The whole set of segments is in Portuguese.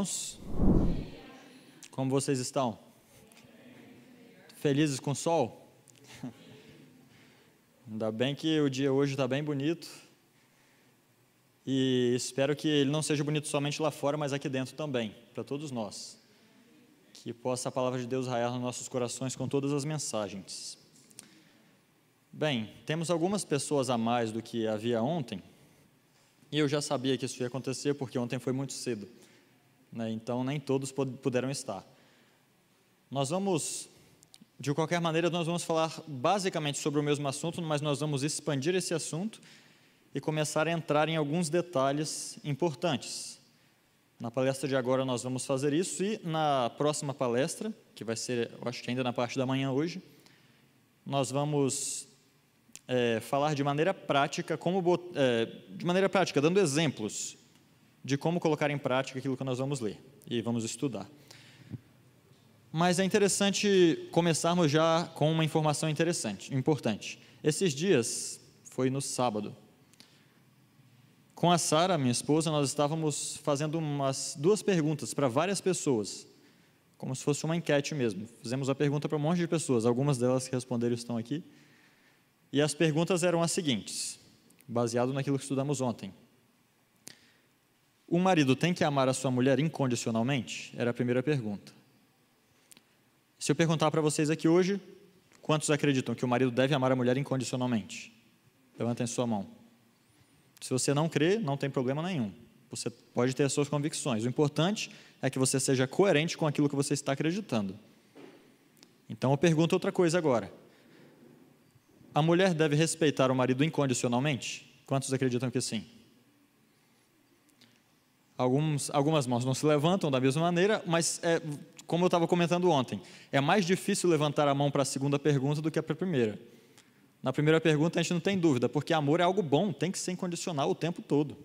irmãos? Como vocês estão? Felizes com o sol? Ainda bem que o dia hoje está bem bonito. E espero que ele não seja bonito somente lá fora, mas aqui dentro também, para todos nós. Que possa a palavra de Deus raiar nos nossos corações com todas as mensagens. Bem, temos algumas pessoas a mais do que havia ontem. E eu já sabia que isso ia acontecer porque ontem foi muito cedo né? então nem todos puderam estar. Nós vamos, de qualquer maneira, nós vamos falar basicamente sobre o mesmo assunto, mas nós vamos expandir esse assunto e começar a entrar em alguns detalhes importantes. Na palestra de agora nós vamos fazer isso e na próxima palestra, que vai ser, eu acho que ainda na parte da manhã hoje, nós vamos é, falar de maneira prática, como, é, de maneira prática, dando exemplos de como colocar em prática aquilo que nós vamos ler e vamos estudar. Mas é interessante começarmos já com uma informação interessante, importante. Esses dias, foi no sábado, com a Sara, minha esposa, nós estávamos fazendo umas duas perguntas para várias pessoas, como se fosse uma enquete mesmo. Fizemos a pergunta para um monte de pessoas, algumas delas que responderam estão aqui. E as perguntas eram as seguintes, baseado naquilo que estudamos ontem. O marido tem que amar a sua mulher incondicionalmente? Era a primeira pergunta. Se eu perguntar para vocês aqui hoje, quantos acreditam que o marido deve amar a mulher incondicionalmente? Levantem sua mão. Se você não crê, não tem problema nenhum. Você pode ter as suas convicções. O importante é que você seja coerente com aquilo que você está acreditando. Então eu pergunto outra coisa agora. A mulher deve respeitar o marido incondicionalmente? Quantos acreditam que sim? Alguns, algumas mãos não se levantam da mesma maneira, mas é, como eu estava comentando ontem, é mais difícil levantar a mão para a segunda pergunta do que para a primeira. Na primeira pergunta a gente não tem dúvida, porque amor é algo bom, tem que ser incondicional o tempo todo.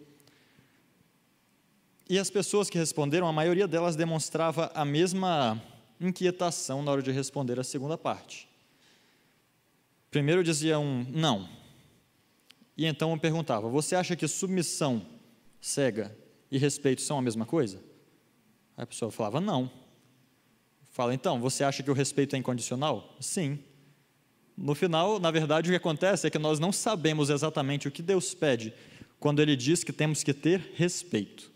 E as pessoas que responderam, a maioria delas demonstrava a mesma inquietação na hora de responder a segunda parte. Primeiro dizia um não. E então eu perguntava: Você acha que submissão cega e respeito são a mesma coisa? Aí a pessoa falava, não. Fala, então, você acha que o respeito é incondicional? Sim. No final, na verdade, o que acontece é que nós não sabemos exatamente o que Deus pede quando Ele diz que temos que ter respeito.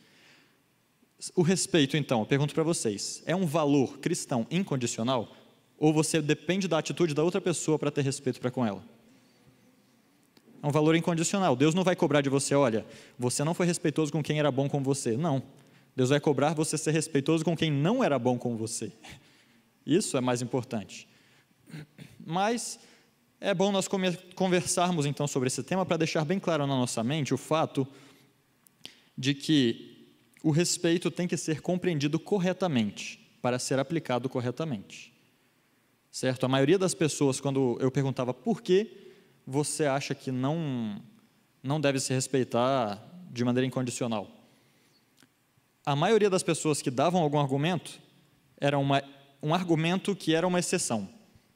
O respeito, então, eu pergunto para vocês: é um valor cristão incondicional? Ou você depende da atitude da outra pessoa para ter respeito para com ela? É um valor incondicional. Deus não vai cobrar de você, olha, você não foi respeitoso com quem era bom com você. Não. Deus vai cobrar você ser respeitoso com quem não era bom com você. Isso é mais importante. Mas é bom nós conversarmos então sobre esse tema para deixar bem claro na nossa mente o fato de que o respeito tem que ser compreendido corretamente para ser aplicado corretamente. Certo? A maioria das pessoas, quando eu perguntava por quê, você acha que não, não deve se respeitar de maneira incondicional? A maioria das pessoas que davam algum argumento era uma, um argumento que era uma exceção.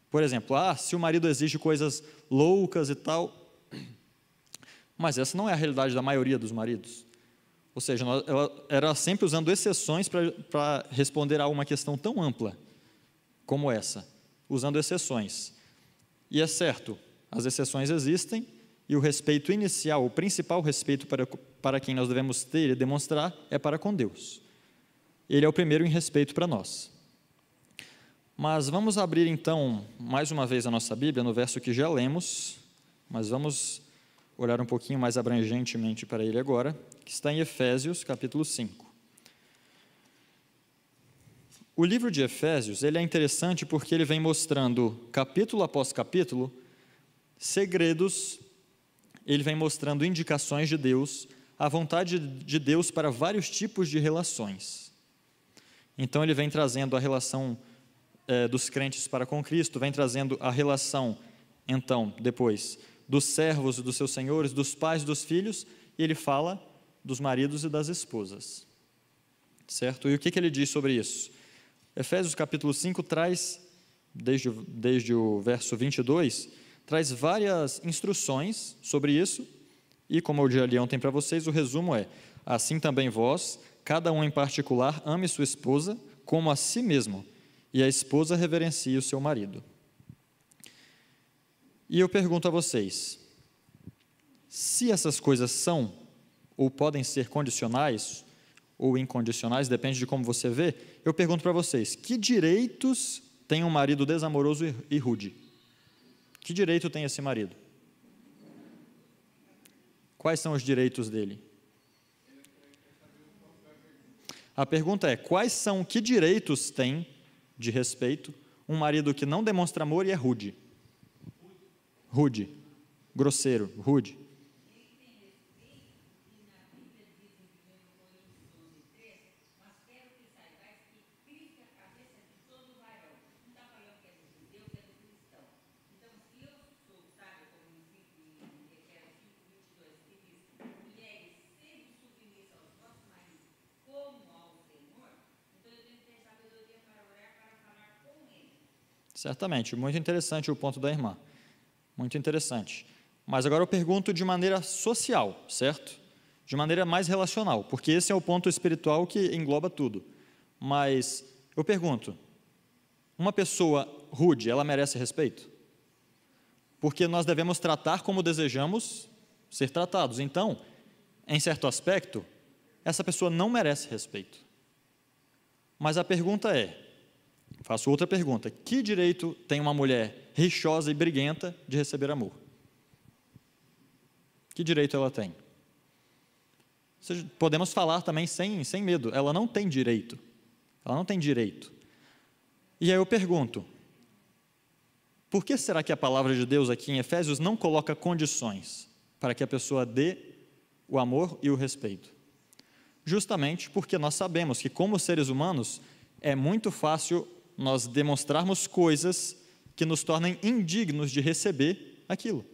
Por exemplo, ah, se o marido exige coisas loucas e tal. Mas essa não é a realidade da maioria dos maridos. Ou seja, ela era sempre usando exceções para responder a uma questão tão ampla como essa, usando exceções. E é certo, as exceções existem e o respeito inicial, o principal respeito para, para quem nós devemos ter e demonstrar é para com Deus. Ele é o primeiro em respeito para nós. Mas vamos abrir então mais uma vez a nossa Bíblia no verso que já lemos, mas vamos olhar um pouquinho mais abrangentemente para ele agora, que está em Efésios, capítulo 5. O livro de Efésios, ele é interessante porque ele vem mostrando capítulo após capítulo segredos, ele vem mostrando indicações de Deus, a vontade de Deus para vários tipos de relações. Então, ele vem trazendo a relação é, dos crentes para com Cristo, vem trazendo a relação, então, depois, dos servos e dos seus senhores, dos pais e dos filhos, e ele fala dos maridos e das esposas. Certo? E o que, que ele diz sobre isso? Efésios capítulo 5 traz, desde, desde o verso 22, traz várias instruções sobre isso, e como eu já ontem para vocês, o resumo é: assim também vós, cada um em particular, ame sua esposa como a si mesmo, e a esposa reverencie o seu marido. E eu pergunto a vocês: se essas coisas são ou podem ser condicionais ou incondicionais, depende de como você vê, eu pergunto para vocês: que direitos tem um marido desamoroso e rude? Que direito tem esse marido? Quais são os direitos dele? A pergunta é: quais são, que direitos tem de respeito um marido que não demonstra amor e é rude? Rude, grosseiro, rude. Certamente, muito interessante o ponto da irmã. Muito interessante. Mas agora eu pergunto de maneira social, certo? De maneira mais relacional, porque esse é o ponto espiritual que engloba tudo. Mas eu pergunto: uma pessoa rude, ela merece respeito? Porque nós devemos tratar como desejamos ser tratados. Então, em certo aspecto, essa pessoa não merece respeito. Mas a pergunta é: Faço outra pergunta: que direito tem uma mulher rixosa e briguenta de receber amor? Que direito ela tem? podemos falar também sem, sem medo: ela não tem direito. Ela não tem direito. E aí eu pergunto: por que será que a palavra de Deus aqui em Efésios não coloca condições para que a pessoa dê o amor e o respeito? Justamente porque nós sabemos que, como seres humanos, é muito fácil nós demonstrarmos coisas que nos tornem indignos de receber aquilo.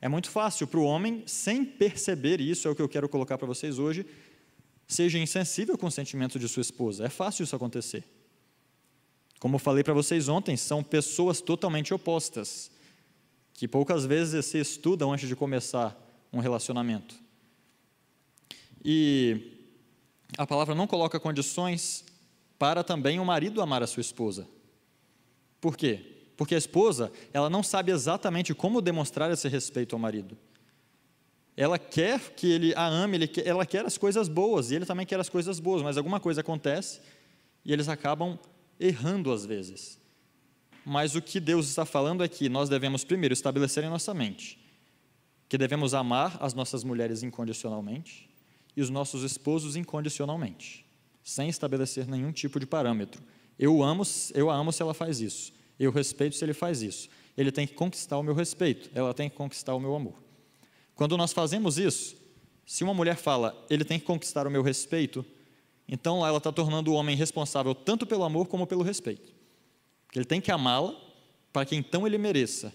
É muito fácil para o homem, sem perceber, e isso é o que eu quero colocar para vocês hoje, seja insensível com o sentimento de sua esposa. É fácil isso acontecer. Como eu falei para vocês ontem, são pessoas totalmente opostas, que poucas vezes se estudam antes de começar um relacionamento. E a palavra não coloca condições, para também o marido amar a sua esposa. Por quê? Porque a esposa, ela não sabe exatamente como demonstrar esse respeito ao marido. Ela quer que ele a ame, ele, ela quer as coisas boas, e ele também quer as coisas boas, mas alguma coisa acontece e eles acabam errando às vezes. Mas o que Deus está falando é que nós devemos primeiro estabelecer em nossa mente que devemos amar as nossas mulheres incondicionalmente e os nossos esposos incondicionalmente sem estabelecer nenhum tipo de parâmetro. Eu amo, eu a amo se ela faz isso. Eu respeito se ele faz isso. Ele tem que conquistar o meu respeito. Ela tem que conquistar o meu amor. Quando nós fazemos isso, se uma mulher fala, ele tem que conquistar o meu respeito, então ela está tornando o homem responsável tanto pelo amor como pelo respeito. Ele tem que amá-la para que então ele mereça.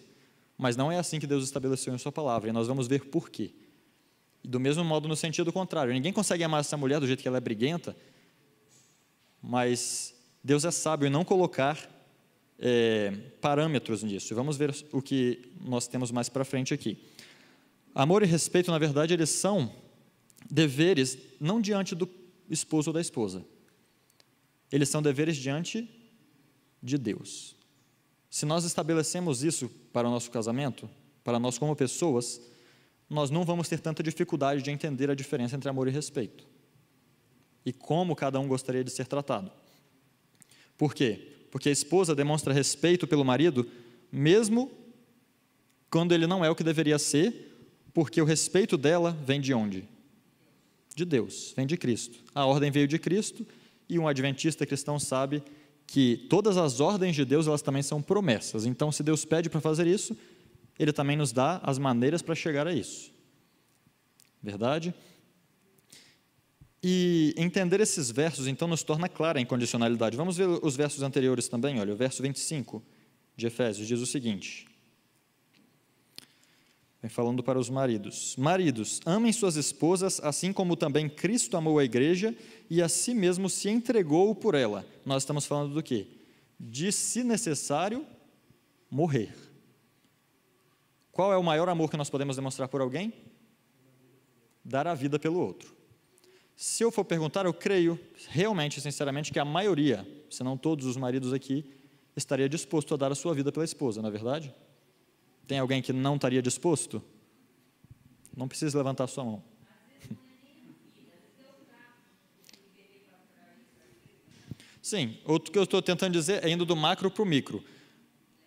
Mas não é assim que Deus estabeleceu em Sua palavra, e nós vamos ver por quê. Do mesmo modo, no sentido contrário, ninguém consegue amar essa mulher do jeito que ela é briguenta mas Deus é sábio em não colocar é, parâmetros nisso. E vamos ver o que nós temos mais para frente aqui. Amor e respeito, na verdade, eles são deveres não diante do esposo ou da esposa. Eles são deveres diante de Deus. Se nós estabelecemos isso para o nosso casamento, para nós como pessoas, nós não vamos ter tanta dificuldade de entender a diferença entre amor e respeito e como cada um gostaria de ser tratado. Por quê? Porque a esposa demonstra respeito pelo marido, mesmo quando ele não é o que deveria ser, porque o respeito dela vem de onde? De Deus, vem de Cristo. A ordem veio de Cristo e um adventista cristão sabe que todas as ordens de Deus elas também são promessas. Então, se Deus pede para fazer isso, Ele também nos dá as maneiras para chegar a isso. Verdade? E entender esses versos, então, nos torna clara a incondicionalidade. Vamos ver os versos anteriores também. Olha, o verso 25 de Efésios diz o seguinte: Vem falando para os maridos: Maridos, amem suas esposas, assim como também Cristo amou a igreja e a si mesmo se entregou por ela. Nós estamos falando do quê? De, se necessário, morrer. Qual é o maior amor que nós podemos demonstrar por alguém? Dar a vida pelo outro. Se eu for perguntar, eu creio realmente, sinceramente, que a maioria, se não todos os maridos aqui, estaria disposto a dar a sua vida pela esposa, não é verdade? Tem alguém que não estaria disposto? Não precisa levantar a sua mão. Sim, outro que eu estou tentando dizer é indo do macro para o micro.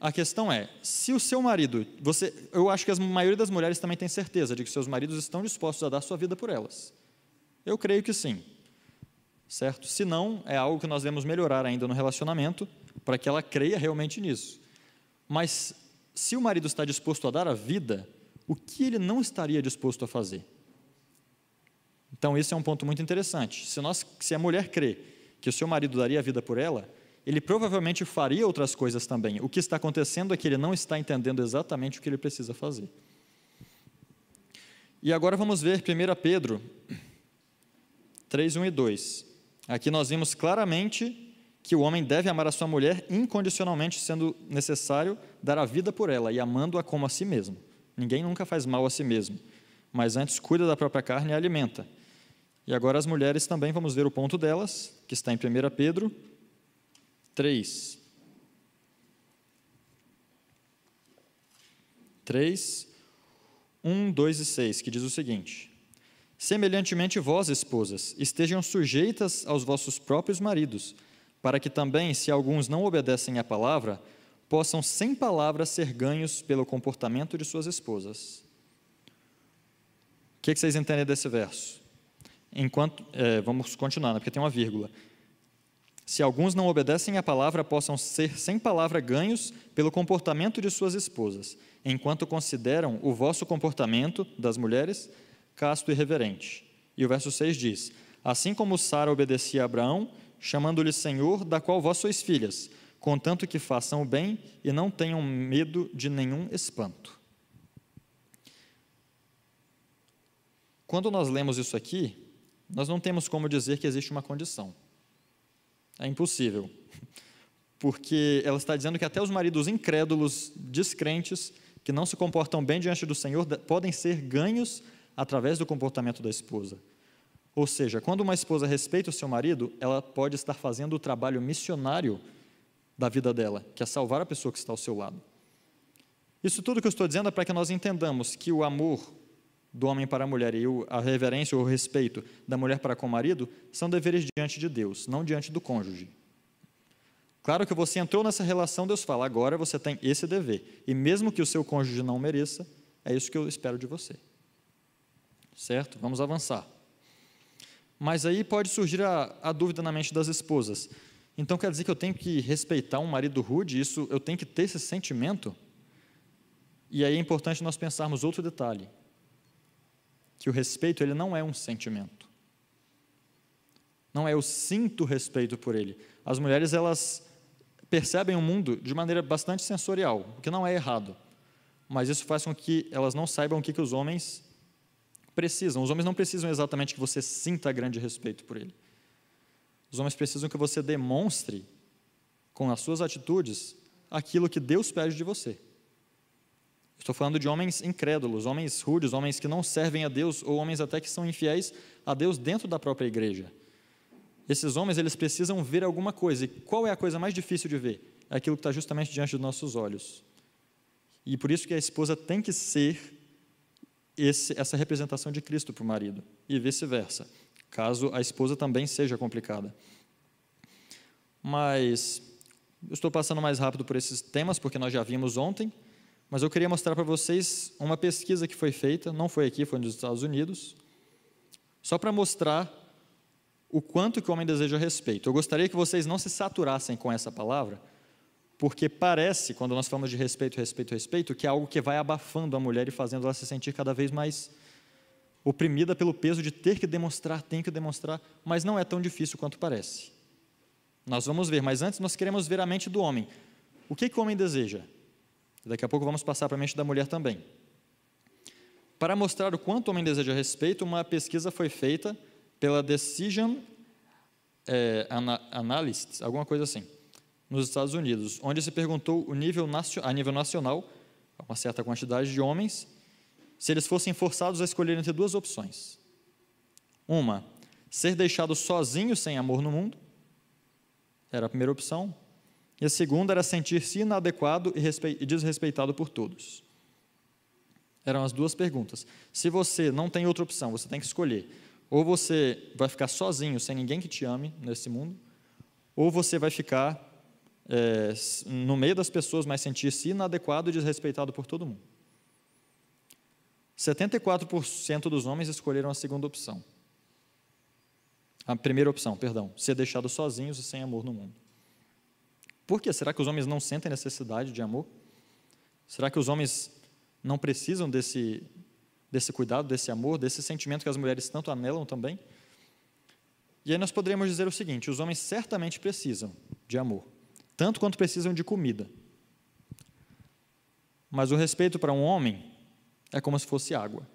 A questão é, se o seu marido, você, eu acho que a maioria das mulheres também tem certeza de que seus maridos estão dispostos a dar sua vida por elas. Eu creio que sim. Certo? Se não, é algo que nós devemos melhorar ainda no relacionamento para que ela creia realmente nisso. Mas se o marido está disposto a dar a vida, o que ele não estaria disposto a fazer? Então, esse é um ponto muito interessante. Se, nós, se a mulher crê que o seu marido daria a vida por ela, ele provavelmente faria outras coisas também. O que está acontecendo é que ele não está entendendo exatamente o que ele precisa fazer. E agora vamos ver 1 Pedro 3, 1 e 2. Aqui nós vimos claramente que o homem deve amar a sua mulher incondicionalmente, sendo necessário dar a vida por ela e amando-a como a si mesmo. Ninguém nunca faz mal a si mesmo, mas antes cuida da própria carne e a alimenta. E agora as mulheres também, vamos ver o ponto delas, que está em 1 Pedro 3. 3, 1, 2 e 6, que diz o seguinte: Semelhantemente, vós, esposas, estejam sujeitas aos vossos próprios maridos, para que também, se alguns não obedecem à palavra, possam sem palavra ser ganhos pelo comportamento de suas esposas. O que, é que vocês entendem desse verso? Enquanto, é, vamos continuar, né, porque tem uma vírgula. Se alguns não obedecem à palavra, possam ser sem palavra ganhos pelo comportamento de suas esposas, enquanto consideram o vosso comportamento das mulheres casto e reverente. E o verso 6 diz: Assim como Sara obedecia a Abraão, chamando-lhe Senhor, da qual vós sois filhas, contanto que façam o bem e não tenham medo de nenhum espanto. Quando nós lemos isso aqui, nós não temos como dizer que existe uma condição. É impossível. Porque ela está dizendo que até os maridos incrédulos, descrentes, que não se comportam bem diante do Senhor, podem ser ganhos através do comportamento da esposa. Ou seja, quando uma esposa respeita o seu marido, ela pode estar fazendo o trabalho missionário da vida dela, que é salvar a pessoa que está ao seu lado. Isso tudo que eu estou dizendo é para que nós entendamos que o amor do homem para a mulher e a reverência ou o respeito da mulher para com o marido são deveres diante de Deus, não diante do cônjuge. Claro que você entrou nessa relação, Deus fala, agora você tem esse dever. E mesmo que o seu cônjuge não mereça, é isso que eu espero de você certo? Vamos avançar. Mas aí pode surgir a, a dúvida na mente das esposas. Então quer dizer que eu tenho que respeitar um marido rude? Isso eu tenho que ter esse sentimento? E aí é importante nós pensarmos outro detalhe, que o respeito ele não é um sentimento. Não é eu sinto respeito por ele. As mulheres elas percebem o mundo de maneira bastante sensorial, o que não é errado. Mas isso faz com que elas não saibam o que, que os homens precisam. Os homens não precisam exatamente que você sinta grande respeito por ele. Os homens precisam que você demonstre com as suas atitudes aquilo que Deus pede de você. Estou falando de homens incrédulos, homens rudes, homens que não servem a Deus ou homens até que são infiéis a Deus dentro da própria igreja. Esses homens eles precisam ver alguma coisa. E qual é a coisa mais difícil de ver? É aquilo que está justamente diante dos nossos olhos. E por isso que a esposa tem que ser esse, essa representação de Cristo para o marido, e vice-versa, caso a esposa também seja complicada. Mas eu estou passando mais rápido por esses temas, porque nós já vimos ontem, mas eu queria mostrar para vocês uma pesquisa que foi feita, não foi aqui, foi nos Estados Unidos, só para mostrar o quanto que o homem deseja respeito. Eu gostaria que vocês não se saturassem com essa palavra, porque parece, quando nós falamos de respeito, respeito, respeito, que é algo que vai abafando a mulher e fazendo ela se sentir cada vez mais oprimida pelo peso de ter que demonstrar, tem que demonstrar, mas não é tão difícil quanto parece. Nós vamos ver, mas antes nós queremos ver a mente do homem. O que, que o homem deseja? Daqui a pouco vamos passar para a mente da mulher também. Para mostrar o quanto o homem deseja respeito, uma pesquisa foi feita pela Decision é, Analysts, alguma coisa assim nos Estados Unidos, onde se perguntou o nível, a nível nacional, a uma certa quantidade de homens, se eles fossem forçados a escolher entre duas opções. Uma, ser deixado sozinho sem amor no mundo, era a primeira opção, e a segunda era sentir-se inadequado e desrespeitado por todos. Eram as duas perguntas. Se você não tem outra opção, você tem que escolher. Ou você vai ficar sozinho, sem ninguém que te ame nesse mundo, ou você vai ficar é, no meio das pessoas, mas sentir-se inadequado e desrespeitado por todo mundo. 74% dos homens escolheram a segunda opção. A primeira opção, perdão, ser deixados sozinhos e sem amor no mundo. Por que? Será que os homens não sentem necessidade de amor? Será que os homens não precisam desse, desse cuidado, desse amor, desse sentimento que as mulheres tanto anelam também? E aí nós poderíamos dizer o seguinte: os homens certamente precisam de amor tanto quanto precisam de comida. Mas o respeito para um homem é como se fosse água.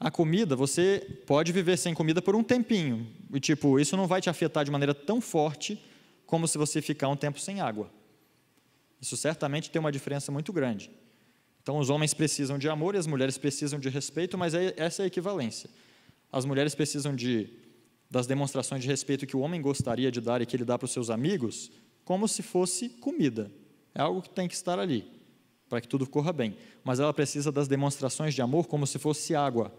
A comida, você pode viver sem comida por um tempinho, e tipo, isso não vai te afetar de maneira tão forte como se você ficar um tempo sem água. Isso certamente tem uma diferença muito grande. Então, os homens precisam de amor e as mulheres precisam de respeito, mas é essa é a equivalência. As mulheres precisam de das demonstrações de respeito que o homem gostaria de dar e que ele dá para os seus amigos, como se fosse comida. É algo que tem que estar ali, para que tudo corra bem. Mas ela precisa das demonstrações de amor como se fosse água.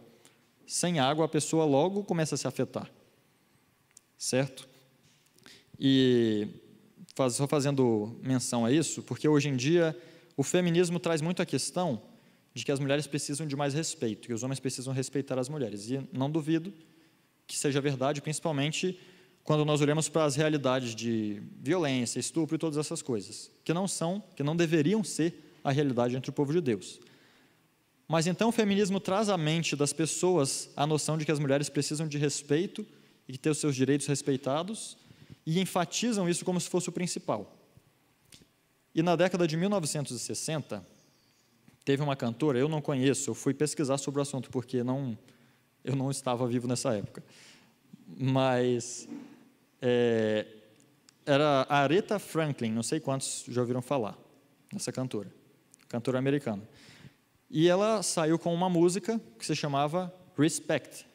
Sem água, a pessoa logo começa a se afetar. Certo? E só fazendo menção a isso, porque hoje em dia o feminismo traz muito a questão de que as mulheres precisam de mais respeito, que os homens precisam respeitar as mulheres. E não duvido que seja verdade, principalmente quando nós olhamos para as realidades de violência, estupro e todas essas coisas, que não são, que não deveriam ser a realidade entre o povo de Deus. Mas então o feminismo traz à mente das pessoas a noção de que as mulheres precisam de respeito e ter os seus direitos respeitados e enfatizam isso como se fosse o principal. E na década de 1960, teve uma cantora, eu não conheço, eu fui pesquisar sobre o assunto porque não eu não estava vivo nessa época. Mas é, era Aretha Franklin, não sei quantos já ouviram falar essa cantora, cantora americana. E ela saiu com uma música que se chamava Respect.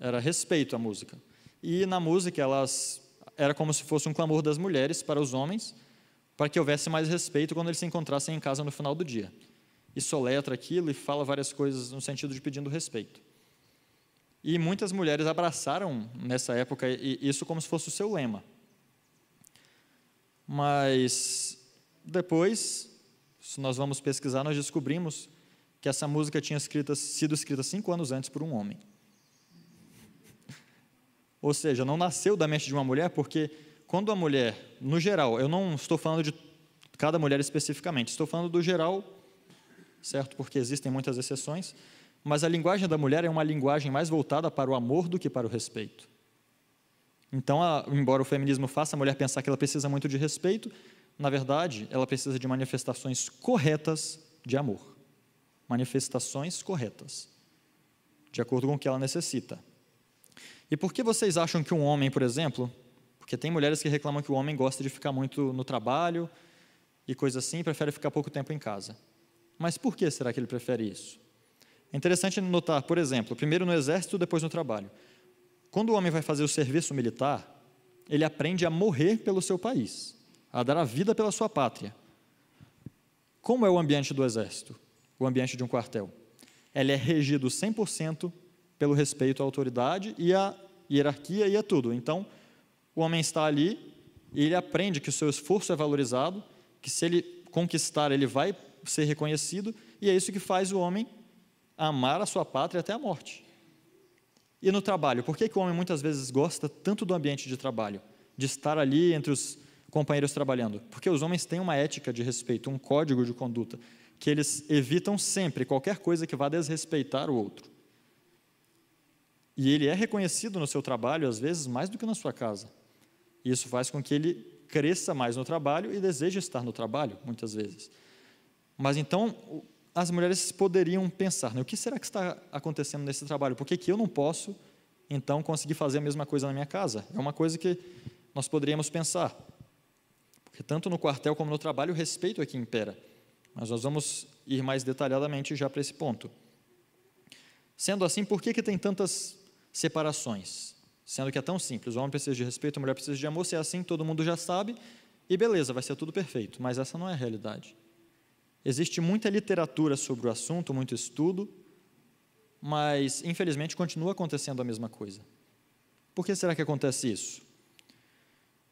Era respeito à música. E na música elas era como se fosse um clamor das mulheres para os homens, para que houvesse mais respeito quando eles se encontrassem em casa no final do dia. E soletra aquilo e fala várias coisas no sentido de pedindo respeito. E muitas mulheres abraçaram nessa época isso como se fosse o seu lema. Mas depois, se nós vamos pesquisar, nós descobrimos que essa música tinha escrita, sido escrita cinco anos antes por um homem. Ou seja, não nasceu da mente de uma mulher, porque quando a mulher, no geral, eu não estou falando de cada mulher especificamente, estou falando do geral, certo? Porque existem muitas exceções mas a linguagem da mulher é uma linguagem mais voltada para o amor do que para o respeito. Então, a, embora o feminismo faça a mulher pensar que ela precisa muito de respeito, na verdade, ela precisa de manifestações corretas de amor. Manifestações corretas, de acordo com o que ela necessita. E por que vocês acham que um homem, por exemplo, porque tem mulheres que reclamam que o homem gosta de ficar muito no trabalho e coisa assim, e prefere ficar pouco tempo em casa. Mas por que será que ele prefere isso? É interessante notar, por exemplo, primeiro no exército, depois no trabalho. Quando o homem vai fazer o serviço militar, ele aprende a morrer pelo seu país, a dar a vida pela sua pátria. Como é o ambiente do exército? O ambiente de um quartel? Ele é regido 100% pelo respeito à autoridade e à hierarquia e a tudo. Então, o homem está ali e ele aprende que o seu esforço é valorizado, que se ele conquistar, ele vai ser reconhecido, e é isso que faz o homem amar a sua pátria até a morte. E no trabalho, por que, que o homem muitas vezes gosta tanto do ambiente de trabalho, de estar ali entre os companheiros trabalhando? Porque os homens têm uma ética de respeito, um código de conduta, que eles evitam sempre qualquer coisa que vá desrespeitar o outro. E ele é reconhecido no seu trabalho, às vezes, mais do que na sua casa. E isso faz com que ele cresça mais no trabalho e deseje estar no trabalho, muitas vezes. Mas então, as mulheres poderiam pensar: né, o que será que está acontecendo nesse trabalho? Por que, que eu não posso, então, conseguir fazer a mesma coisa na minha casa? É uma coisa que nós poderíamos pensar. Porque tanto no quartel como no trabalho, o respeito aqui é impera. Mas nós vamos ir mais detalhadamente já para esse ponto. Sendo assim, por que, que tem tantas separações? Sendo que é tão simples: o homem precisa de respeito, a mulher precisa de amor. Se é assim, todo mundo já sabe, e beleza, vai ser tudo perfeito. Mas essa não é a realidade. Existe muita literatura sobre o assunto, muito estudo, mas infelizmente continua acontecendo a mesma coisa. Por que será que acontece isso?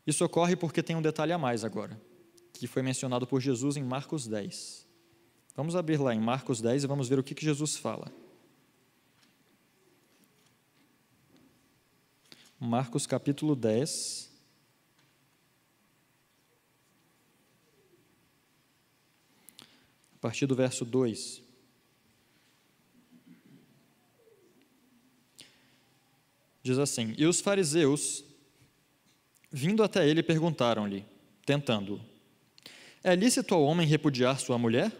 Isso ocorre porque tem um detalhe a mais agora, que foi mencionado por Jesus em Marcos 10. Vamos abrir lá em Marcos 10 e vamos ver o que, que Jesus fala. Marcos capítulo 10, a partir do verso 2. Diz assim: E os fariseus, vindo até ele, perguntaram-lhe, tentando-o: É lícito ao homem repudiar sua mulher?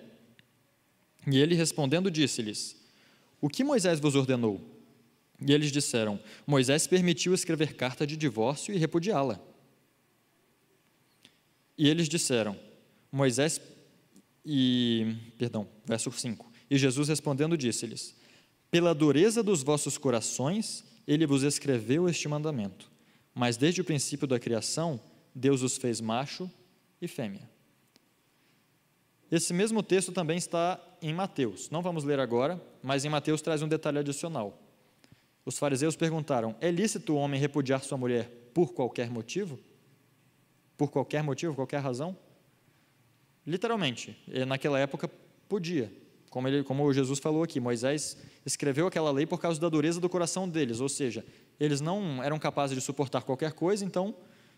E ele respondendo, disse-lhes: O que Moisés vos ordenou? E eles disseram: Moisés permitiu escrever carta de divórcio e repudiá-la. E eles disseram: Moisés e, perdão, verso 5. E Jesus respondendo disse-lhes: Pela dureza dos vossos corações, ele vos escreveu este mandamento. Mas desde o princípio da criação, Deus os fez macho e fêmea. Esse mesmo texto também está em Mateus. Não vamos ler agora, mas em Mateus traz um detalhe adicional. Os fariseus perguntaram: É lícito o homem repudiar sua mulher por qualquer motivo? Por qualquer motivo, qualquer razão? Literalmente, naquela época podia. Como, ele, como Jesus falou aqui, Moisés escreveu aquela lei por causa da dureza do coração deles, ou seja, eles não eram capazes de suportar qualquer coisa, então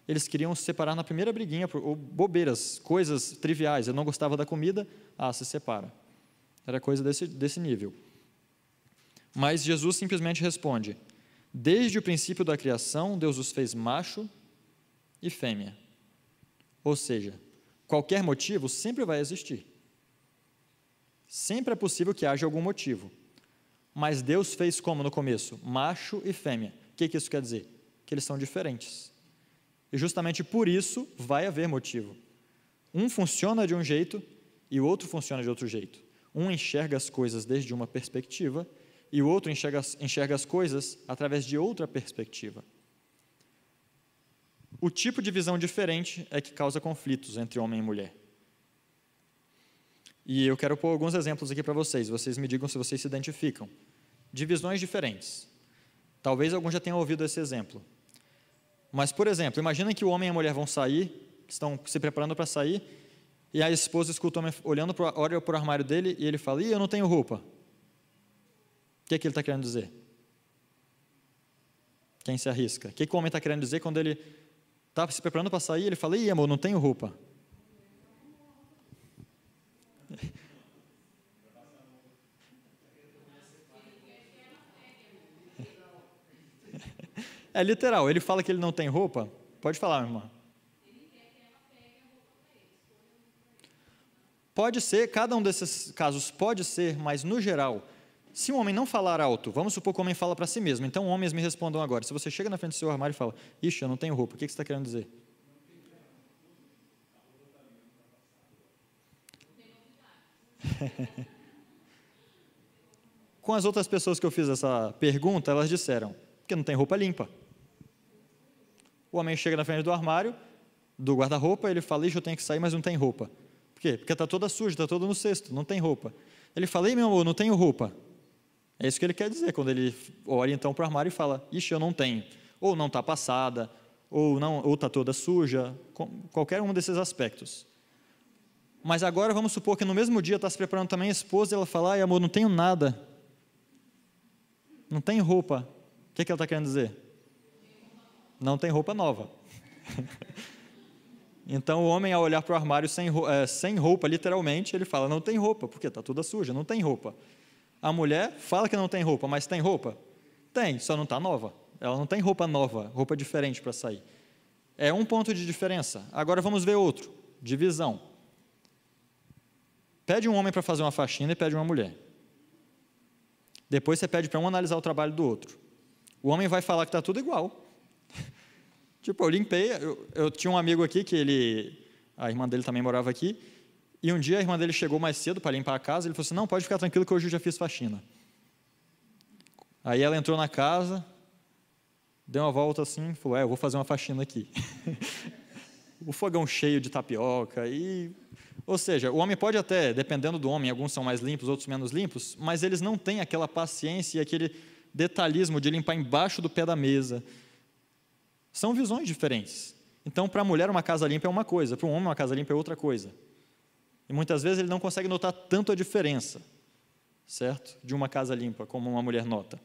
eles queriam se separar na primeira briguinha, ou bobeiras, coisas triviais. Ele não gostava da comida, ah, se separa. Era coisa desse, desse nível. Mas Jesus simplesmente responde: Desde o princípio da criação, Deus os fez macho e fêmea. Ou seja, qualquer motivo sempre vai existir. Sempre é possível que haja algum motivo. Mas Deus fez como no começo? Macho e fêmea. O que, que isso quer dizer? Que eles são diferentes. E justamente por isso vai haver motivo. Um funciona de um jeito e o outro funciona de outro jeito. Um enxerga as coisas desde uma perspectiva e o outro enxerga, enxerga as coisas através de outra perspectiva. O tipo de visão diferente é que causa conflitos entre homem e mulher. E eu quero pôr alguns exemplos aqui para vocês, vocês me digam se vocês se identificam. Divisões diferentes. Talvez algum já tenha ouvido esse exemplo. Mas, por exemplo, imagina que o homem e a mulher vão sair, estão se preparando para sair, e a esposa escuta o homem olhando olha para o armário dele e ele fala: Ih, eu não tenho roupa. O que, é que ele está querendo dizer? Quem se arrisca? O que, é que o homem está querendo dizer quando ele estava se preparando para sair, ele falou: Ih, amor, não tenho roupa. É literal, ele fala que ele não tem roupa. Pode falar, minha irmã. Pode ser, cada um desses casos pode ser, mas no geral, se um homem não falar alto, vamos supor que o homem fala para si mesmo, então homens me respondam agora. Se você chega na frente do seu armário e fala, ixi, eu não tenho roupa, o que você está querendo dizer? Com as outras pessoas que eu fiz essa pergunta, elas disseram, porque não tem roupa limpa. O homem chega na frente do armário, do guarda-roupa, ele fala, ixi, eu tenho que sair, mas não tem roupa. Por quê? Porque está toda suja, está toda no cesto, não tem roupa. Ele fala, ei, meu amor, não tenho roupa. É isso que ele quer dizer quando ele olha então para o armário e fala: Ixi, eu não tenho. Ou não está passada, ou não, ou está toda suja, qualquer um desses aspectos. Mas agora vamos supor que no mesmo dia está se preparando também a esposa e ela fala: Ai, amor, não tenho nada. Não tem roupa. O que, é que ela está querendo dizer? Não tem roupa nova. então o homem, ao olhar para o armário sem, eh, sem roupa, literalmente, ele fala: Não tem roupa, porque está toda suja, não tem roupa. A mulher fala que não tem roupa, mas tem roupa? Tem, só não está nova. Ela não tem roupa nova, roupa diferente para sair. É um ponto de diferença. Agora vamos ver outro: divisão. Pede um homem para fazer uma faxina e pede uma mulher. Depois você pede para um analisar o trabalho do outro. O homem vai falar que está tudo igual. tipo, eu limpei. Eu, eu tinha um amigo aqui que ele. A irmã dele também morava aqui e um dia a irmã dele chegou mais cedo para limpar a casa, ele falou assim: "Não, pode ficar tranquilo que hoje eu já fiz faxina". Aí ela entrou na casa, deu uma volta assim, falou: "É, eu vou fazer uma faxina aqui". o fogão cheio de tapioca e ou seja, o homem pode até, dependendo do homem, alguns são mais limpos, outros menos limpos, mas eles não têm aquela paciência e aquele detalhismo de limpar embaixo do pé da mesa. São visões diferentes. Então, para a mulher, uma casa limpa é uma coisa, para um homem, uma casa limpa é outra coisa. E muitas vezes ele não consegue notar tanto a diferença, certo? De uma casa limpa, como uma mulher nota.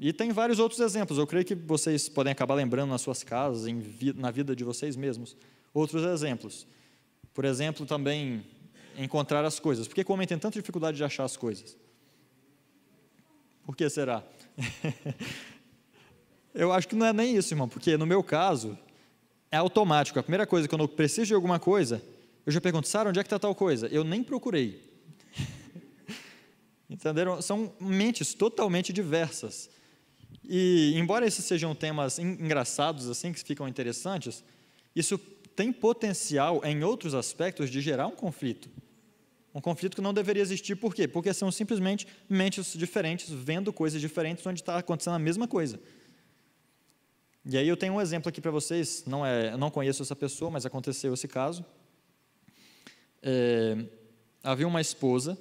E tem vários outros exemplos, eu creio que vocês podem acabar lembrando nas suas casas, vi na vida de vocês mesmos, outros exemplos. Por exemplo, também encontrar as coisas. Por que o homem tem tanta dificuldade de achar as coisas? Por que será? eu acho que não é nem isso, irmão, porque no meu caso é automático. A primeira coisa, quando eu preciso de alguma coisa, eu já pergunto, Sara, onde é que está tal coisa? Eu nem procurei. Entenderam? São mentes totalmente diversas. E, embora esses sejam temas engraçados, assim, que ficam interessantes, isso tem potencial, em outros aspectos, de gerar um conflito. Um conflito que não deveria existir, por quê? Porque são simplesmente mentes diferentes, vendo coisas diferentes onde está acontecendo a mesma coisa. E aí eu tenho um exemplo aqui para vocês, não é, eu não conheço essa pessoa, mas aconteceu esse caso. É, havia uma esposa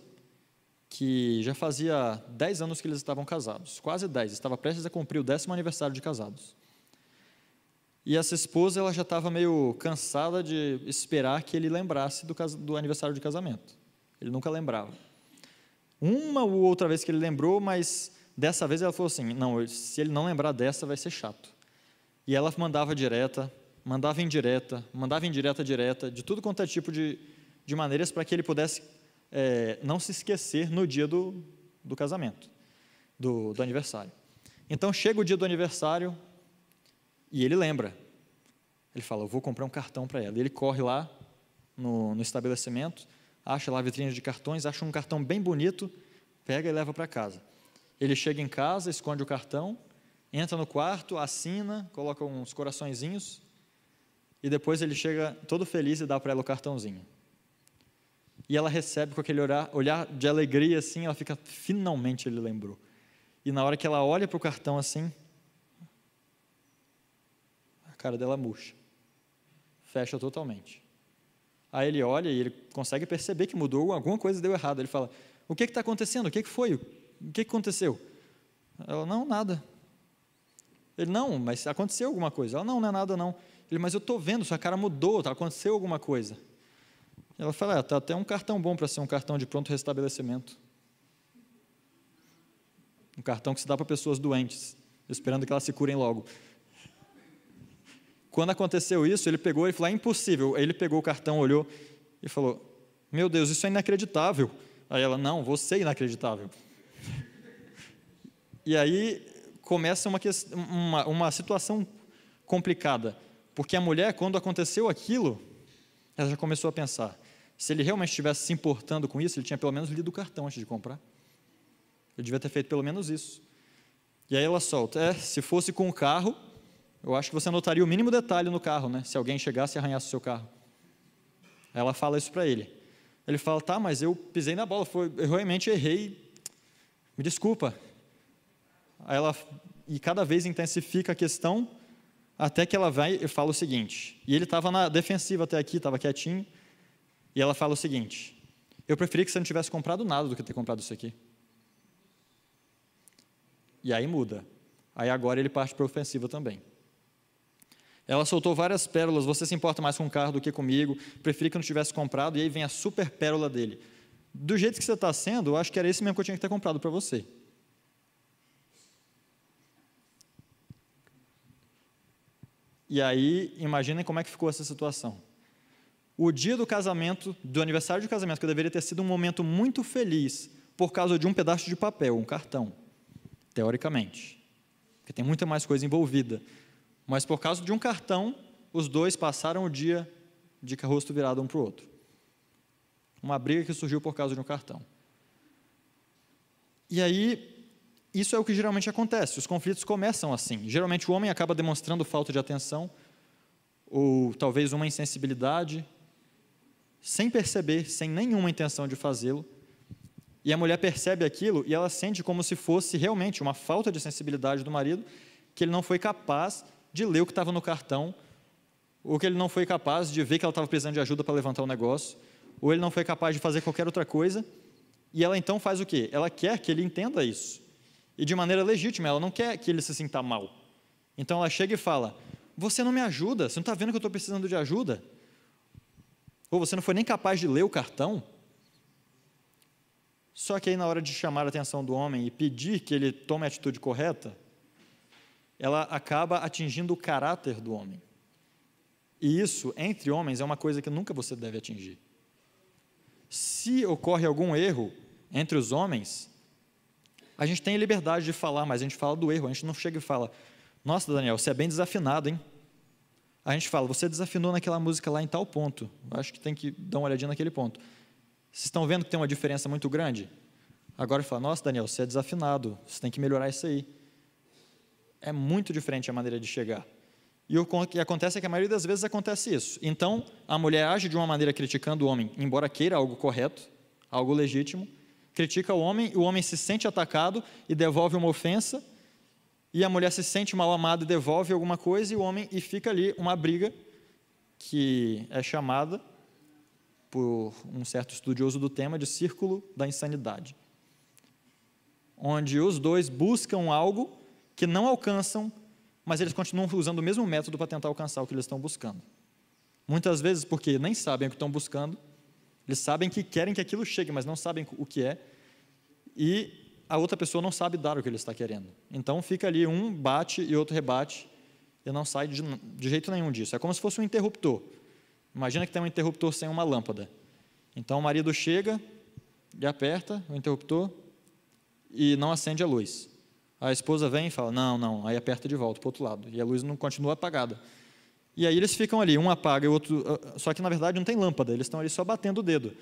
que já fazia 10 anos que eles estavam casados, quase 10, estava prestes a cumprir o décimo aniversário de casados. E essa esposa ela já estava meio cansada de esperar que ele lembrasse do, do aniversário de casamento. Ele nunca lembrava. Uma ou outra vez que ele lembrou, mas dessa vez ela falou assim: não, se ele não lembrar dessa, vai ser chato. E ela mandava direta, mandava indireta, mandava indireta direta, de tudo quanto é tipo de, de maneiras para que ele pudesse é, não se esquecer no dia do, do casamento, do, do aniversário. Então chega o dia do aniversário e ele lembra. Ele fala: Eu vou comprar um cartão para ela. E ele corre lá no, no estabelecimento, acha lá a vitrine de cartões, acha um cartão bem bonito, pega e leva para casa. Ele chega em casa, esconde o cartão, entra no quarto, assina, coloca uns coraçõezinhos e depois ele chega todo feliz e dá para ela o cartãozinho. E ela recebe com aquele olhar, olhar de alegria, assim, ela fica, finalmente ele lembrou. E na hora que ela olha para o cartão assim, a cara dela murcha. Fecha totalmente. Aí ele olha e ele consegue perceber que mudou, alguma coisa deu errado. Ele fala: O que está acontecendo? O que, que foi? O que, que aconteceu? Ela: Não, nada. Ele: Não, mas aconteceu alguma coisa. Ela: Não, não é nada não. Ele: Mas eu estou vendo, sua cara mudou, tá, aconteceu alguma coisa. Ela fala: ah, tá até um cartão bom para ser um cartão de pronto restabelecimento. Um cartão que se dá para pessoas doentes, esperando que elas se curem logo. Quando aconteceu isso, ele pegou e falou: é impossível. Aí ele pegou o cartão, olhou e falou: Meu Deus, isso é inacreditável. Aí ela: Não, você é inacreditável. E aí começa uma, uma, uma situação complicada, porque a mulher, quando aconteceu aquilo, ela já começou a pensar: se ele realmente estivesse se importando com isso, ele tinha pelo menos lido o cartão antes de comprar. Ele devia ter feito pelo menos isso. E aí ela solta: É, se fosse com o carro, eu acho que você notaria o mínimo detalhe no carro, né? Se alguém chegasse e arranhasse o seu carro. Aí ela fala isso para ele. Ele fala: Tá, mas eu pisei na bola, foi, eu realmente errei. Me desculpa. Aí ela, e cada vez intensifica a questão, até que ela vai e fala o seguinte. E ele estava na defensiva até aqui, estava quietinho. E ela fala o seguinte: Eu preferi que você não tivesse comprado nada do que ter comprado isso aqui. E aí muda. Aí agora ele parte para a ofensiva também. Ela soltou várias pérolas. Você se importa mais com o carro do que comigo. Preferi que não tivesse comprado. E aí vem a super pérola dele. Do jeito que você está sendo, eu acho que era esse mesmo que eu tinha que ter comprado para você. E aí, imaginem como é que ficou essa situação o dia do casamento, do aniversário de casamento, que deveria ter sido um momento muito feliz, por causa de um pedaço de papel, um cartão, teoricamente, porque tem muita mais coisa envolvida. Mas por causa de um cartão, os dois passaram o dia de rosto virado um para o outro. Uma briga que surgiu por causa de um cartão. E aí, isso é o que geralmente acontece. Os conflitos começam assim. Geralmente o homem acaba demonstrando falta de atenção, ou talvez uma insensibilidade, sem perceber, sem nenhuma intenção de fazê-lo. E a mulher percebe aquilo e ela sente como se fosse realmente uma falta de sensibilidade do marido, que ele não foi capaz de ler o que estava no cartão, ou que ele não foi capaz de ver que ela estava precisando de ajuda para levantar o negócio, ou ele não foi capaz de fazer qualquer outra coisa. E ela então faz o quê? Ela quer que ele entenda isso. E de maneira legítima, ela não quer que ele se sinta mal. Então ela chega e fala: Você não me ajuda, você não está vendo que eu estou precisando de ajuda? Ou você não foi nem capaz de ler o cartão? Só que aí, na hora de chamar a atenção do homem e pedir que ele tome a atitude correta, ela acaba atingindo o caráter do homem. E isso, entre homens, é uma coisa que nunca você deve atingir. Se ocorre algum erro entre os homens, a gente tem liberdade de falar, mas a gente fala do erro, a gente não chega e fala: Nossa, Daniel, você é bem desafinado, hein? a gente fala, você desafinou naquela música lá em tal ponto, acho que tem que dar uma olhadinha naquele ponto. Vocês estão vendo que tem uma diferença muito grande? Agora fala, nossa, Daniel, você é desafinado, você tem que melhorar isso aí. É muito diferente a maneira de chegar. E o que acontece é que a maioria das vezes acontece isso. Então, a mulher age de uma maneira criticando o homem, embora queira algo correto, algo legítimo, critica o homem, o homem se sente atacado e devolve uma ofensa, e a mulher se sente mal amada, devolve alguma coisa, e o homem, e fica ali uma briga que é chamada por um certo estudioso do tema de círculo da insanidade, onde os dois buscam algo que não alcançam, mas eles continuam usando o mesmo método para tentar alcançar o que eles estão buscando. Muitas vezes porque nem sabem o que estão buscando, eles sabem que querem que aquilo chegue, mas não sabem o que é, e a outra pessoa não sabe dar o que ele está querendo. Então fica ali um bate e outro rebate e não sai de, de jeito nenhum disso. É como se fosse um interruptor. Imagina que tem um interruptor sem uma lâmpada. Então o marido chega e aperta o interruptor e não acende a luz. A esposa vem e fala: Não, não. Aí aperta de volta para o outro lado. E a luz não continua apagada. E aí eles ficam ali, um apaga e o outro. Ah, ah, só que na verdade não tem lâmpada, eles estão ali só batendo o dedo.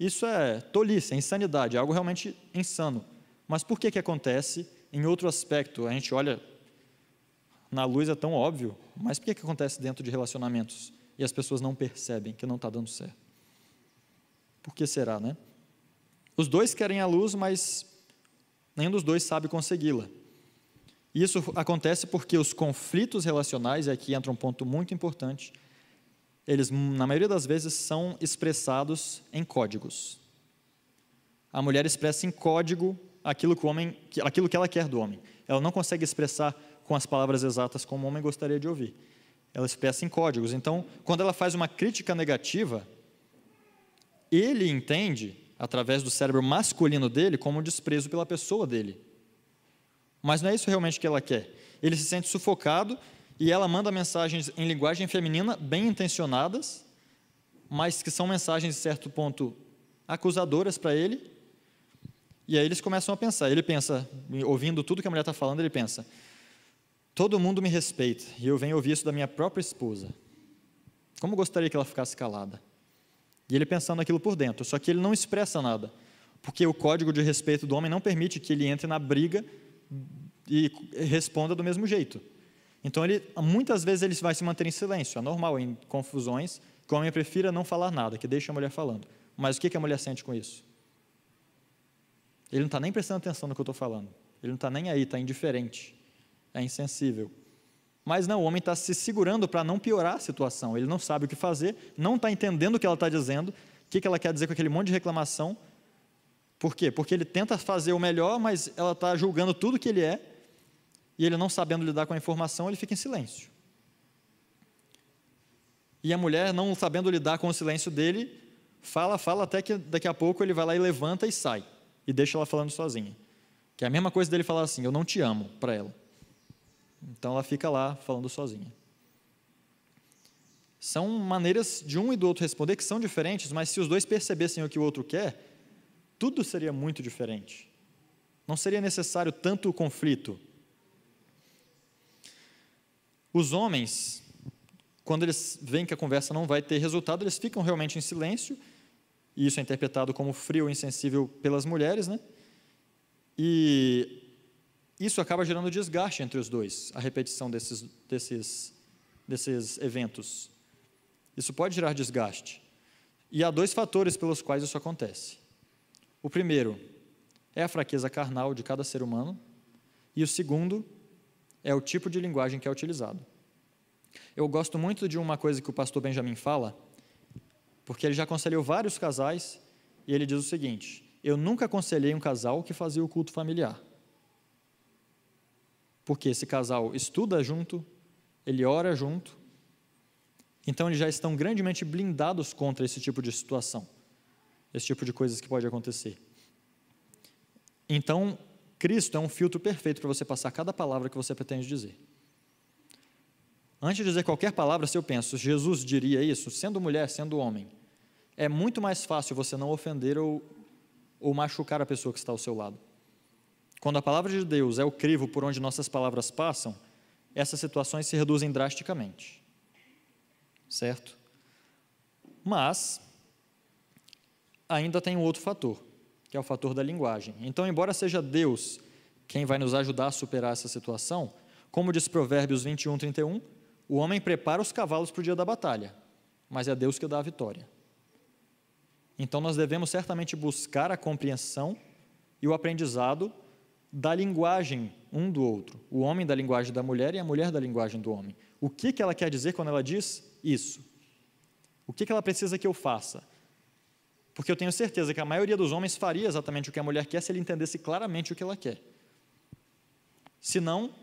Isso é tolice, é insanidade, é algo realmente insano. Mas por que que acontece em outro aspecto? A gente olha na luz é tão óbvio, mas por que que acontece dentro de relacionamentos e as pessoas não percebem que não está dando certo? Por que será, né? Os dois querem a luz, mas nenhum dos dois sabe consegui-la. isso acontece porque os conflitos relacionais, e aqui entra um ponto muito importante, eles, na maioria das vezes, são expressados em códigos. A mulher expressa em código aquilo que, o homem, aquilo que ela quer do homem. Ela não consegue expressar com as palavras exatas como o homem gostaria de ouvir. Ela expressa em códigos. Então, quando ela faz uma crítica negativa, ele entende, através do cérebro masculino dele, como um desprezo pela pessoa dele. Mas não é isso realmente que ela quer. Ele se sente sufocado e ela manda mensagens em linguagem feminina bem intencionadas, mas que são mensagens, de certo ponto, acusadoras para ele, e aí eles começam a pensar. Ele pensa, ouvindo tudo que a mulher está falando, ele pensa: todo mundo me respeita e eu venho ouvir isso da minha própria esposa. Como gostaria que ela ficasse calada? E ele pensando aquilo por dentro, só que ele não expressa nada, porque o código de respeito do homem não permite que ele entre na briga e responda do mesmo jeito. Então, ele, muitas vezes ele vai se manter em silêncio, é normal, em confusões, que o homem prefira não falar nada, que deixa a mulher falando. Mas o que a mulher sente com isso? Ele não está nem prestando atenção no que eu estou falando. Ele não está nem aí, está indiferente. É insensível. Mas não, o homem está se segurando para não piorar a situação. Ele não sabe o que fazer, não está entendendo o que ela está dizendo, o que, que ela quer dizer com aquele monte de reclamação. Por quê? Porque ele tenta fazer o melhor, mas ela está julgando tudo o que ele é, e ele não sabendo lidar com a informação, ele fica em silêncio. E a mulher, não sabendo lidar com o silêncio dele, fala, fala, até que daqui a pouco ele vai lá e levanta e sai e deixa ela falando sozinha. Que é a mesma coisa dele falar assim: Eu não te amo para ela. Então ela fica lá falando sozinha. São maneiras de um e do outro responder que são diferentes, mas se os dois percebessem o que o outro quer, tudo seria muito diferente. Não seria necessário tanto conflito. Os homens, quando eles veem que a conversa não vai ter resultado, eles ficam realmente em silêncio e isso é interpretado como frio e insensível pelas mulheres, né? E isso acaba gerando desgaste entre os dois, a repetição desses, desses, desses eventos. Isso pode gerar desgaste. E há dois fatores pelos quais isso acontece. O primeiro é a fraqueza carnal de cada ser humano, e o segundo é o tipo de linguagem que é utilizado. Eu gosto muito de uma coisa que o pastor Benjamin fala, porque ele já aconselhou vários casais e ele diz o seguinte: Eu nunca aconselhei um casal que fazia o culto familiar. Porque esse casal estuda junto, ele ora junto, então eles já estão grandemente blindados contra esse tipo de situação, esse tipo de coisas que pode acontecer. Então, Cristo é um filtro perfeito para você passar cada palavra que você pretende dizer. Antes de dizer qualquer palavra, se eu penso, Jesus diria isso, sendo mulher, sendo homem, é muito mais fácil você não ofender ou, ou machucar a pessoa que está ao seu lado. Quando a palavra de Deus é o crivo por onde nossas palavras passam, essas situações se reduzem drasticamente. Certo? Mas, ainda tem um outro fator, que é o fator da linguagem. Então, embora seja Deus quem vai nos ajudar a superar essa situação, como diz Provérbios 21, 31, o homem prepara os cavalos para o dia da batalha, mas é Deus que dá a vitória. Então, nós devemos certamente buscar a compreensão e o aprendizado da linguagem um do outro. O homem da linguagem da mulher e a mulher da linguagem do homem. O que, que ela quer dizer quando ela diz isso? O que, que ela precisa que eu faça? Porque eu tenho certeza que a maioria dos homens faria exatamente o que a mulher quer se ele entendesse claramente o que ela quer. Se não,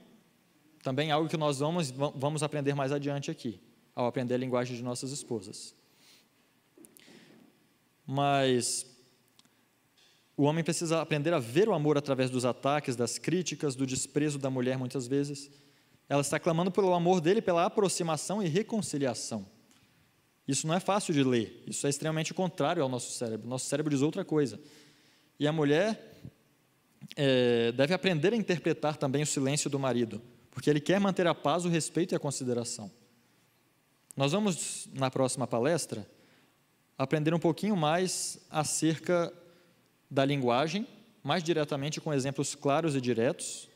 também é algo que nós vamos, vamos aprender mais adiante aqui, ao aprender a linguagem de nossas esposas mas o homem precisa aprender a ver o amor através dos ataques, das críticas, do desprezo da mulher, muitas vezes. Ela está clamando pelo amor dele, pela aproximação e reconciliação. Isso não é fácil de ler, isso é extremamente contrário ao nosso cérebro. Nosso cérebro diz outra coisa. E a mulher é, deve aprender a interpretar também o silêncio do marido, porque ele quer manter a paz, o respeito e a consideração. Nós vamos, na próxima palestra, aprender um pouquinho mais acerca da linguagem, mais diretamente com exemplos claros e diretos.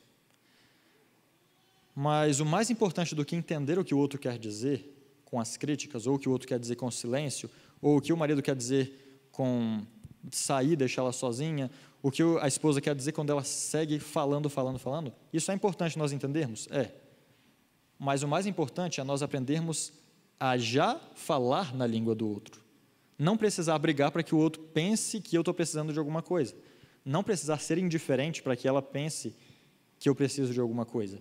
Mas o mais importante do que entender o que o outro quer dizer com as críticas, ou o que o outro quer dizer com o silêncio, ou o que o marido quer dizer com sair, deixá-la sozinha, o que a esposa quer dizer quando ela segue falando, falando, falando. Isso é importante nós entendermos? É. Mas o mais importante é nós aprendermos a já falar na língua do outro. Não precisar brigar para que o outro pense que eu estou precisando de alguma coisa. Não precisar ser indiferente para que ela pense que eu preciso de alguma coisa.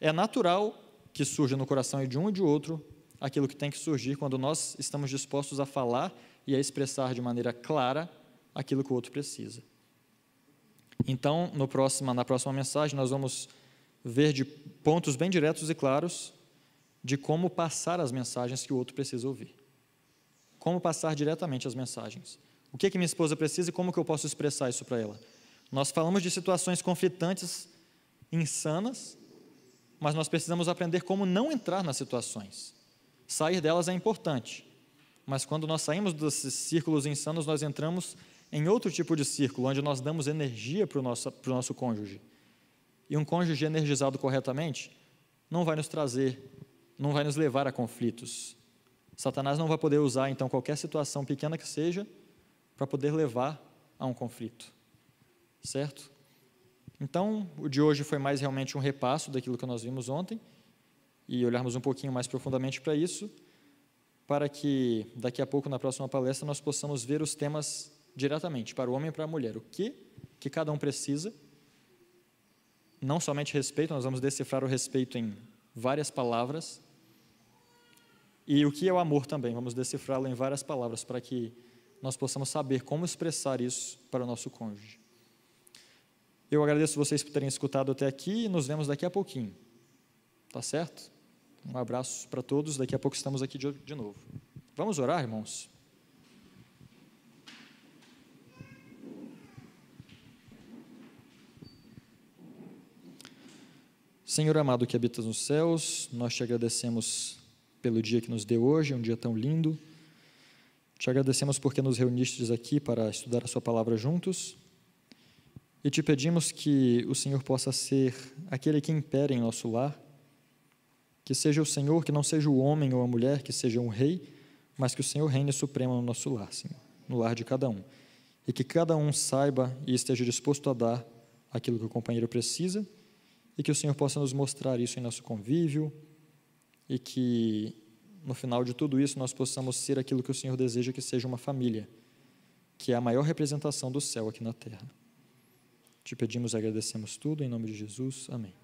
É natural que surja no coração de um e de outro aquilo que tem que surgir quando nós estamos dispostos a falar e a expressar de maneira clara aquilo que o outro precisa. Então, próximo, na próxima mensagem, nós vamos ver de pontos bem diretos e claros de como passar as mensagens que o outro precisa ouvir como passar diretamente as mensagens. O que, é que minha esposa precisa e como que eu posso expressar isso para ela? Nós falamos de situações conflitantes, insanas, mas nós precisamos aprender como não entrar nas situações. Sair delas é importante, mas quando nós saímos desses círculos insanos, nós entramos em outro tipo de círculo, onde nós damos energia para o nosso, para o nosso cônjuge. E um cônjuge energizado corretamente não vai nos trazer, não vai nos levar a conflitos, Satanás não vai poder usar, então, qualquer situação pequena que seja, para poder levar a um conflito. Certo? Então, o de hoje foi mais realmente um repasso daquilo que nós vimos ontem e olharmos um pouquinho mais profundamente para isso, para que daqui a pouco, na próxima palestra, nós possamos ver os temas diretamente para o homem e para a mulher. O que, que cada um precisa, não somente respeito, nós vamos decifrar o respeito em várias palavras e o que é o amor também? Vamos decifrá-lo em várias palavras para que nós possamos saber como expressar isso para o nosso cônjuge. Eu agradeço vocês por terem escutado até aqui e nos vemos daqui a pouquinho. Tá certo? Um abraço para todos, daqui a pouco estamos aqui de novo. Vamos orar, irmãos? Senhor amado que habitas nos céus, nós te agradecemos pelo dia que nos deu hoje, é um dia tão lindo. Te agradecemos porque nos reunistes aqui para estudar a Sua palavra juntos. E te pedimos que o Senhor possa ser aquele que impere em nosso lar, que seja o Senhor, que não seja o homem ou a mulher, que seja um rei, mas que o Senhor reine supremo no nosso lar, Senhor, no lar de cada um. E que cada um saiba e esteja disposto a dar aquilo que o companheiro precisa, e que o Senhor possa nos mostrar isso em nosso convívio, e que no final de tudo isso nós possamos ser aquilo que o Senhor deseja que seja uma família, que é a maior representação do céu aqui na terra. Te pedimos e agradecemos tudo em nome de Jesus. Amém.